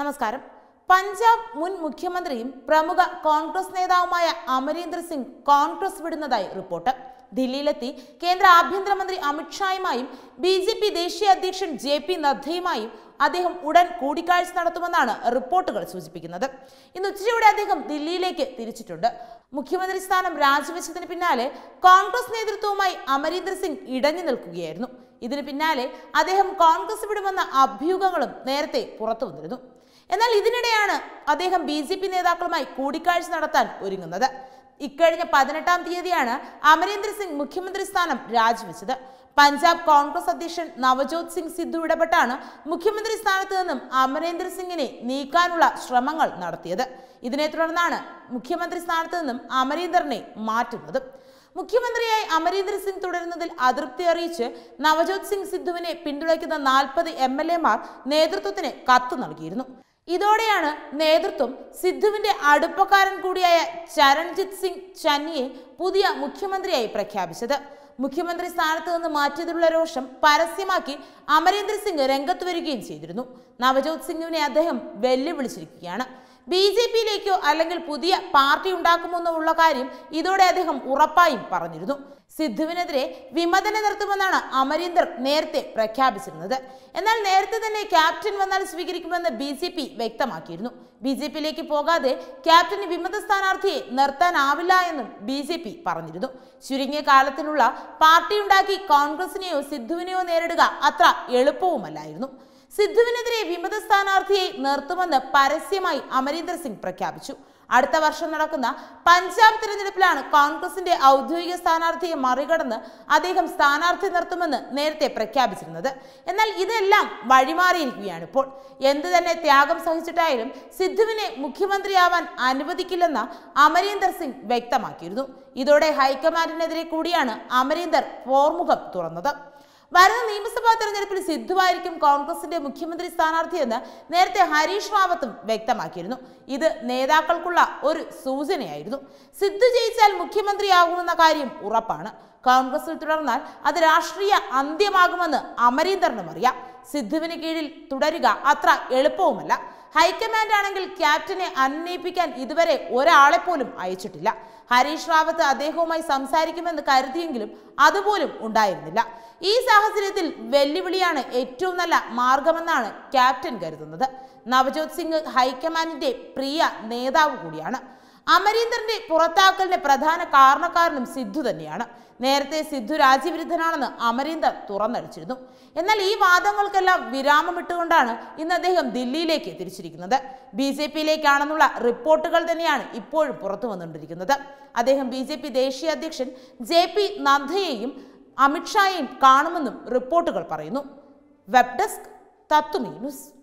നമസ്കാരം പഞ്ചാബ് മുൻ മുഖ്യമന്ത്രിയും പ്രമുഖ കോൺഗ്രസ് നേതാവുമായ അമരീന്ദർ സിംഗ് കോൺഗ്രസ് വിടുന്നതായി റിപ്പോർട്ട് ദില്ലിയിലെത്തി കേന്ദ്ര ആഭ്യന്തരമന്ത്രി അമിത്ഷായുമായും ബി ജെ പി ദേശീയ അധ്യക്ഷൻ ജെ പി നദ്ദയുമായും അദ്ദേഹം ഉടൻ കൂടിക്കാഴ്ച നടത്തുമെന്നാണ് റിപ്പോർട്ടുകൾ സൂചിപ്പിക്കുന്നത് ഇന്ന് ഉച്ചയോടെ അദ്ദേഹം ദില്ലിയിലേക്ക് തിരിച്ചിട്ടുണ്ട് മുഖ്യമന്ത്രി സ്ഥാനം രാജിവെച്ചതിന് പിന്നാലെ കോൺഗ്രസ് നേതൃത്വവുമായി അമരീന്ദർ സിംഗ് ഇടഞ്ഞു നിൽക്കുകയായിരുന്നു ഇതിന് പിന്നാലെ അദ്ദേഹം കോൺഗ്രസ് വിടുമെന്ന അഭ്യൂഹങ്ങളും നേരത്തെ പുറത്തു വന്നിരുന്നു എന്നാൽ ഇതിനിടെയാണ് അദ്ദേഹം ബി ജെ പി നേതാക്കളുമായി കൂടിക്കാഴ്ച നടത്താൻ ഒരുങ്ങുന്നത് ഇക്കഴിഞ്ഞ പതിനെട്ടാം തീയതിയാണ് അമരേന്ദ്ര സിംഗ് മുഖ്യമന്ത്രി സ്ഥാനം രാജിവെച്ചത് പഞ്ചാബ് കോൺഗ്രസ് അധ്യക്ഷൻ നവജോത് സിംഗ് സിദ്ധു ഇടപെട്ടാണ് മുഖ്യമന്ത്രി സ്ഥാനത്ത് നിന്നും അമരേന്ദ്ര സിംഗിനെ നീക്കാനുള്ള ശ്രമങ്ങൾ നടത്തിയത് ഇതിനെ തുടർന്നാണ് മുഖ്യമന്ത്രി സ്ഥാനത്ത് നിന്നും അമരീന്ദറിനെ മാറ്റുന്നത് മുഖ്യമന്ത്രിയായി അമരീന്ദ്ര സിംഗ് തുടരുന്നതിൽ അതൃപ്തി അറിയിച്ച് നവജോത് സിംഗ് സിദ്ധുവിനെ പിന്തുണയ്ക്കുന്ന നാൽപ്പത് എം എൽ എമാർ നേതൃത്വത്തിന് കത്ത് നൽകിയിരുന്നു ഇതോടെയാണ് നേതൃത്വം സിദ്ധുവിന്റെ അടുപ്പക്കാരൻ കൂടിയായ ചരൺജിത് സിംഗ് ചന്നിയെ പുതിയ മുഖ്യമന്ത്രിയായി പ്രഖ്യാപിച്ചത് മുഖ്യമന്ത്രി സ്ഥാനത്ത് നിന്ന് മാറ്റിയതിലുള്ള രോഷം പരസ്യമാക്കി അമരേന്ദ്ര സിംഗ് രംഗത്ത് വരികയും ചെയ്തിരുന്നു നവജോത് സിംഗിനെ അദ്ദേഹം വെല്ലുവിളിച്ചിരിക്കുകയാണ് ബി ജെ പിയിലേക്കോ അല്ലെങ്കിൽ പുതിയ പാർട്ടി ഉണ്ടാക്കുമോ എന്നുള്ള കാര്യം ഇതോടെ അദ്ദേഹം ഉറപ്പായും പറഞ്ഞിരുന്നു സിദ്ധുവിനെതിരെ വിമതനെ നിർത്തുമെന്നാണ് അമരീന്ദർ നേരത്തെ പ്രഖ്യാപിച്ചിരുന്നത് എന്നാൽ നേരത്തെ തന്നെ ക്യാപ്റ്റൻ വന്നാൽ സ്വീകരിക്കുമെന്ന് ബി ജെ പി വ്യക്തമാക്കിയിരുന്നു ബി ജെ പിയിലേക്ക് പോകാതെ ക്യാപ്റ്റന് വിമത സ്ഥാനാർത്ഥിയെ നിർത്താനാവില്ല എന്നും ബി ജെ പി പറഞ്ഞിരുന്നു ചുരുങ്ങിയ കാലത്തിനുള്ള പാർട്ടിയുണ്ടാക്കി കോൺഗ്രസിനെയോ സിദ്ധുവിനെയോ നേരിടുക അത്ര എളുപ്പവുമല്ലായിരുന്നു സിദ്ധുവിനെതിരെ വിമത സ്ഥാനാർത്ഥിയെ നിർത്തുമെന്ന് പരസ്യമായി അമരീന്ദർ സിംഗ് പ്രഖ്യാപിച്ചു അടുത്ത വർഷം നടക്കുന്ന പഞ്ചാബ് തിരഞ്ഞെടുപ്പിലാണ് കോൺഗ്രസിന്റെ ഔദ്യോഗിക സ്ഥാനാർത്ഥിയെ മറികടന്ന് അദ്ദേഹം സ്ഥാനാർത്ഥി നിർത്തുമെന്ന് നേരത്തെ പ്രഖ്യാപിച്ചിരുന്നത് എന്നാൽ ഇതെല്ലാം വഴിമാറിയിരിക്കുകയാണ് ഇപ്പോൾ എന്ത് തന്നെ ത്യാഗം സഹിച്ചിട്ടായാലും സിദ്ധുവിനെ മുഖ്യമന്ത്രിയാവാൻ അനുവദിക്കില്ലെന്ന് അമരീന്ദർ സിംഗ് വ്യക്തമാക്കിയിരുന്നു ഇതോടെ ഹൈക്കമാൻഡിനെതിരെ കൂടിയാണ് അമരീന്ദർ പോർമുഖം തുറന്നത് വരുന്ന നിയമസഭാ തെരഞ്ഞെടുപ്പിൽ സിദ്ധുവായിരിക്കും കോൺഗ്രസിന്റെ മുഖ്യമന്ത്രി സ്ഥാനാർത്ഥിയെന്ന് നേരത്തെ ഹരീഷ് റാവത്തും വ്യക്തമാക്കിയിരുന്നു ഇത് നേതാക്കൾക്കുള്ള ഒരു സൂചനയായിരുന്നു സിദ്ധു ജയിച്ചാൽ മുഖ്യമന്ത്രിയാകുമെന്ന കാര്യം ഉറപ്പാണ് കോൺഗ്രസിൽ തുടർന്നാൽ അത് രാഷ്ട്രീയ അന്ത്യമാകുമെന്ന് അമരീന്ദ്രനും അറിയാം സിദ്ധുവിന് കീഴിൽ തുടരുക അത്ര എളുപ്പവുമല്ല ഹൈക്കമാൻഡ് ആണെങ്കിൽ ക്യാപ്റ്റനെ അനുനയിപ്പിക്കാൻ ഇതുവരെ ഒരാളെ പോലും അയച്ചിട്ടില്ല ഹരീഷ് റാവത്ത് അദ്ദേഹവുമായി സംസാരിക്കുമെന്ന് കരുതിയെങ്കിലും അതുപോലും ഉണ്ടായിരുന്നില്ല ഈ സാഹചര്യത്തിൽ വെല്ലുവിളിയാണ് ഏറ്റവും നല്ല മാർഗമെന്നാണ് ക്യാപ്റ്റൻ കരുതുന്നത് നവജോത് സിംഗ് ഹൈക്കമാൻഡിന്റെ പ്രിയ നേതാവ് കൂടിയാണ് അമരീന്ദറിന്റെ പുറത്താക്കലിന്റെ പ്രധാന കാരണക്കാരനും സിദ്ധു തന്നെയാണ് നേരത്തെ സിദ്ധു രാജ്യവിരുദ്ധനാണെന്ന് അമരീന്ദർ തുറന്നടിച്ചിരുന്നു എന്നാൽ ഈ വാദങ്ങൾക്കെല്ലാം വിരാമമിട്ടുകൊണ്ടാണ് ഇന്ന് അദ്ദേഹം ദില്ലിയിലേക്ക് തിരിച്ചിരിക്കുന്നത് ബി ജെ പിയിലേക്കാണെന്നുള്ള റിപ്പോർട്ടുകൾ തന്നെയാണ് ഇപ്പോഴും പുറത്തു വന്നുകൊണ്ടിരിക്കുന്നത് അദ്ദേഹം ബി ജെ പി ദേശീയ അധ്യക്ഷൻ ജെ പി നദ്ദയെയും അമിത്ഷായെയും കാണുമെന്നും റിപ്പോർട്ടുകൾ പറയുന്നു വെബ് ഡെസ്ക് തത്വമീ ന്യൂസ്